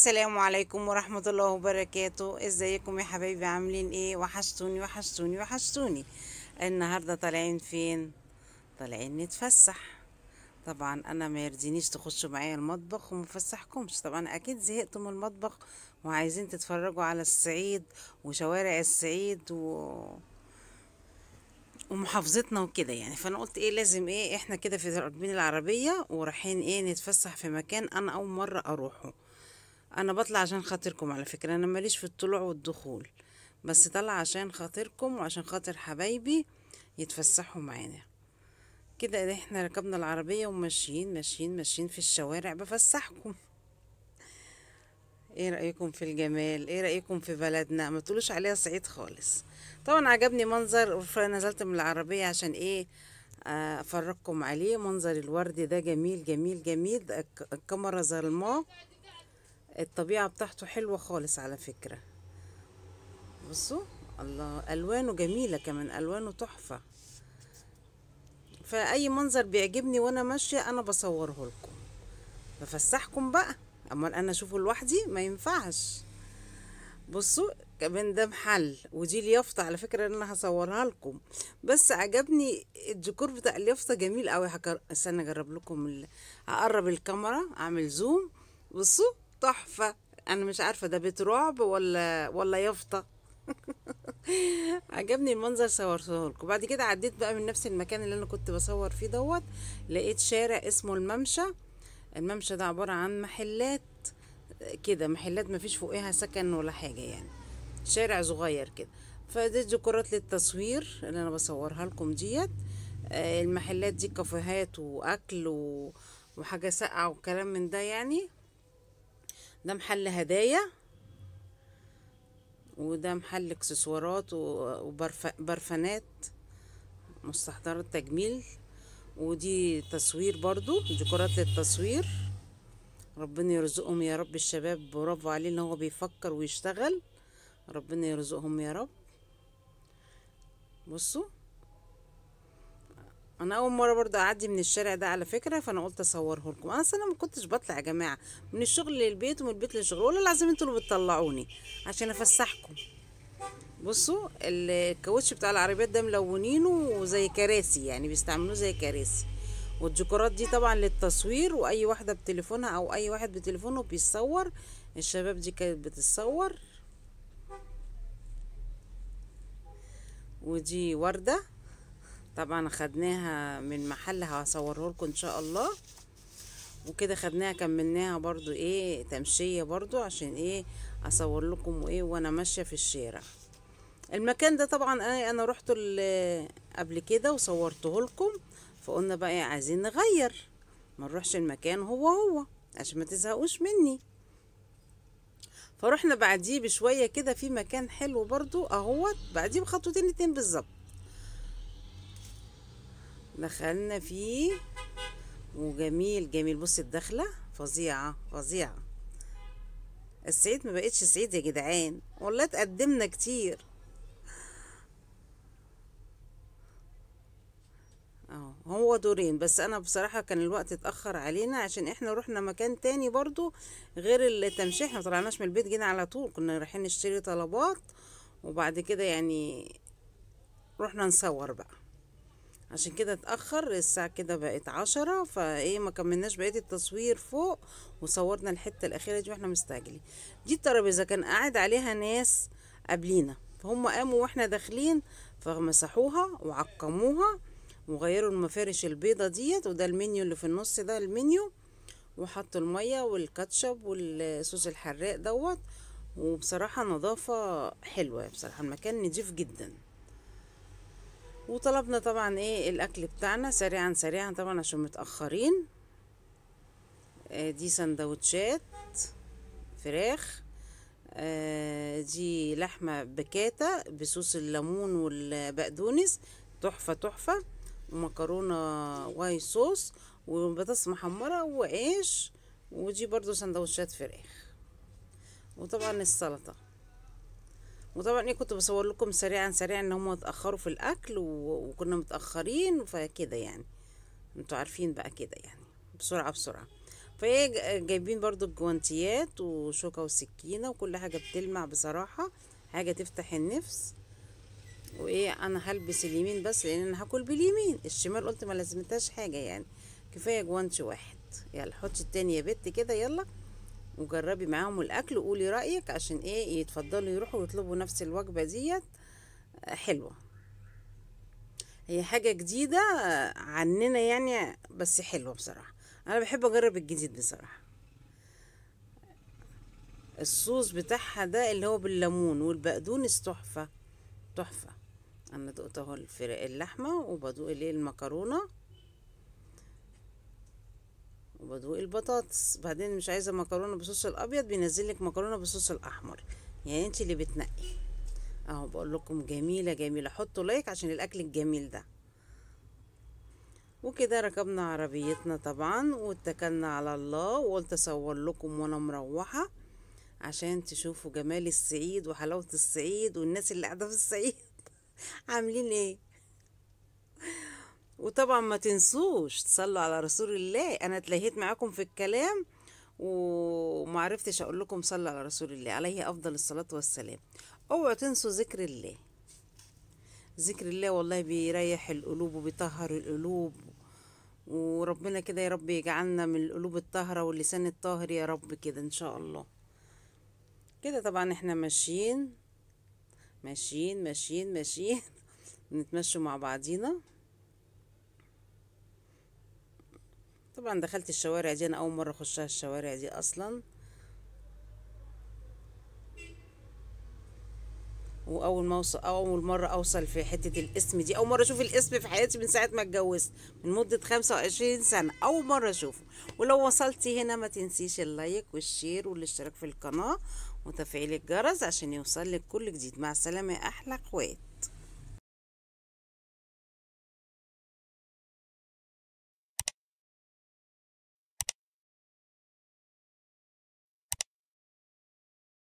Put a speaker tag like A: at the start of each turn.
A: السلام عليكم ورحمة الله وبركاته ازيكم يا حبايبي عاملين ايه وحشتوني وحشتوني وحشتوني النهاردة طالعين فين طالعين نتفسح طبعا انا ما يردينيش تخشوا معايا المطبخ ومفسحكمش طبعا اكيد زهقتم من المطبخ وعايزين تتفرجوا على الصعيد وشوارع الصعيد و... ومحافظتنا وكده يعني فانا قلت ايه لازم ايه احنا كده في راكبين العربيه ورايحين ايه نتفسح في مكان انا اول مره اروحه انا بطلع عشان خاطركم على فكره انا ماليش في الطلوع والدخول بس طالعه عشان خاطركم وعشان خاطر حبايبي يتفسحوا معانا كده احنا ركبنا العربيه وماشيين ماشيين ماشيين في الشوارع بفسحكم ايه رايكم في الجمال ايه رايكم في بلدنا ما تقولوش عليها صعيد خالص طبعا عجبني منظر نزلت من العربيه عشان ايه آه، افرجكم عليه منظر الورد ده جميل جميل جميل الكاميرا ظلماه الطبيعة بتاعته حلوة خالص على فكرة بصوا الله ألوانه جميلة كمان ألوانه تحفة فأي منظر بيعجبني وأنا ماشية أنا بصوره لكم بفسحكم بقى أما أنا أشوفه لوحدي ما ينفعش بصوا كمان ده محل ودي اليافطة على فكرة أنا هصورها لكم بس عجبني الديكور بتاع اليافطة جميل قوي هكر... استنى أجرب لكم ال... هقرب الكاميرا أعمل زوم بصوا تحفه انا مش عارفه ده بيت رعب ولا ولا يافطه عجبني المنظر صورته لكم بعد كده عديت بقى من نفس المكان اللي انا كنت بصور فيه دوت لقيت شارع اسمه الممشى الممشى ده عباره عن محلات كده محلات مفيش فوقها سكن ولا حاجه يعني شارع صغير كده فدي ديكورات للتصوير اللي انا بصورها لكم ديت آه، المحلات دي كافيهات واكل وحاجه ساقعه وكلام من ده يعني ده محل هدايا وده محل اكسسوارات وبرفانات مستحضرات تجميل ودي تصوير برضو ديكورات للتصوير ربنا يرزقهم يا رب الشباب برافو عليه ان هو بيفكر ويشتغل ربنا يرزقهم يا رب بصوا انا اول مره برضو اعدي من الشارع ده على فكره فانا قلت اصوره لكم انا انا ما كنتش بطلع يا جماعه من الشغل للبيت ومن البيت للشغل والله العظيم انتوا اللي بتطلعوني عشان افسحكم بصوا الكاوتش بتاع العربيات ده ملونينه وزي كراسي يعني بيستعملوه زي كراسي والديكورات دي طبعا للتصوير واي واحده بتليفونها او اي واحد بتليفونه بيصور الشباب دي كانت بتتصور ودي ورده طبعا خدناها من محل هصوره لكم ان شاء الله وكده خدناها كملناها برضو ايه تمشية برضو عشان ايه اصور لكم ايه وانا ماشية في الشارع المكان ده طبعا انا انا رحت قبل كده وصورته لكم فقلنا بقى ايه عايزين نغير ما نروحش المكان هو هو عشان ما تزهقوش مني فروحنا بعديه بشويه كده في مكان حلو برضو اهوت بعديه بخطوتين اتنين بالظبط دخلنا فيه وجميل جميل بص الدخلة فظيعة فظيعة السعيد ما بقتش سعيد يا جدعان والله اتقدمنا كتير اهو هو دورين بس انا بصراحة كان الوقت اتأخر علينا عشان احنا رحنا مكان تاني برضو غير التمشيح احنا مطلعناش من البيت جينا على طول كنا رايحين نشتري طلبات وبعد كده يعني رحنا نصور بقى عشان كده اتأخر الساعة كده بقت عشرة فايه ما كملناش بقية التصوير فوق وصورنا الحتة الأخيرة دي واحنا مستعجلين دي الترابيزة كان قاعد عليها ناس قبلينا فهم قاموا واحنا داخلين فمسحوها وعقموها وغيروا المفارش البيضة ديت وده المنيو اللي في النص ده المنيو وحطوا المية والكاتشب والصوص الحراق دوت وبصراحة نظافة حلوة بصراحة المكان نضيف جداً وطلبنا طبعا ايه الاكل بتاعنا سريعا سريعا طبعا عشان متاخرين آه دي سندوتشات فراخ آه دي لحمه بكاتا بصوص الليمون والبقدونس تحفه تحفه ومكرونه واي صوص وبطاطس محمره وعيش ودي برضو سندوتشات فراخ وطبعا السلطه وطبعا ايه كنت بصور لكم سريعا سريعا ان هم اتاخروا في الاكل وكنا متاخرين فكده يعني انتوا عارفين بقى كده يعني بسرعه بسرعه فهي جايبين برضو الجوانتيات وشوكه وسكينه وكل حاجه بتلمع بصراحه حاجه تفتح النفس وايه انا هلبس اليمين بس لان انا هاكل باليمين الشمال قلت ما لازمتهاش حاجه يعني كفايه جوانتي واحد يلا حطي التاني يا بت كده يلا وجربي معاهم الاكل وقولي رايك عشان ايه يتفضلوا يروحوا ويطلبوا نفس الوجبه ديت حلوه هي حاجه جديده عننا يعني بس حلوه بصراحه انا بحب اجرب الجديد بصراحه الصوص بتاعها ده اللي هو بالليمون والبقدونس تحفه تحفه انا دقته اللحمه وبدوق ليه المكرونه وبدوق البطاطس بعدين مش عايزه مكرونه بالصوص الابيض بينزل لك مكرونه بالصوص الاحمر يعني انت اللي بتنقي اهو بقول لكم جميله جميله حطوا لايك عشان الاكل الجميل ده وكده ركبنا عربيتنا طبعا واتكلنا على الله وقلت اصور لكم وانا مروحه عشان تشوفوا جمال الصعيد وحلاوه الصعيد والناس اللي قاعده في الصعيد عاملين ايه وطبعا ما تنسوش تصلوا على رسول الله انا اتلهيت معاكم في الكلام ومعرفتش اقول لكم صلوا على رسول الله عليه افضل الصلاه والسلام اوعوا تنسوا ذكر الله ذكر الله والله بيريح القلوب وبيطهر القلوب وربنا كده يا رب يجعلنا من القلوب الطاهره واللسان الطاهر يا رب كده ان شاء الله كده طبعا احنا ماشيين ماشيين ماشيين ماشيين نتمشوا مع بعضينا طبعا دخلت الشوارع دي انا اول مره اخشها الشوارع دي اصلا واول ما اوصل اول مره اوصل في حته الاسم دي اول مره اشوف الاسم في حياتي من ساعه ما اتجوزت من مده 25 سنه اول مره اشوفه ولو وصلتي هنا ما تنسيش اللايك والشير والاشتراك في القناه وتفعيل الجرس عشان يوصلك كل جديد مع السلامه احلى اخوات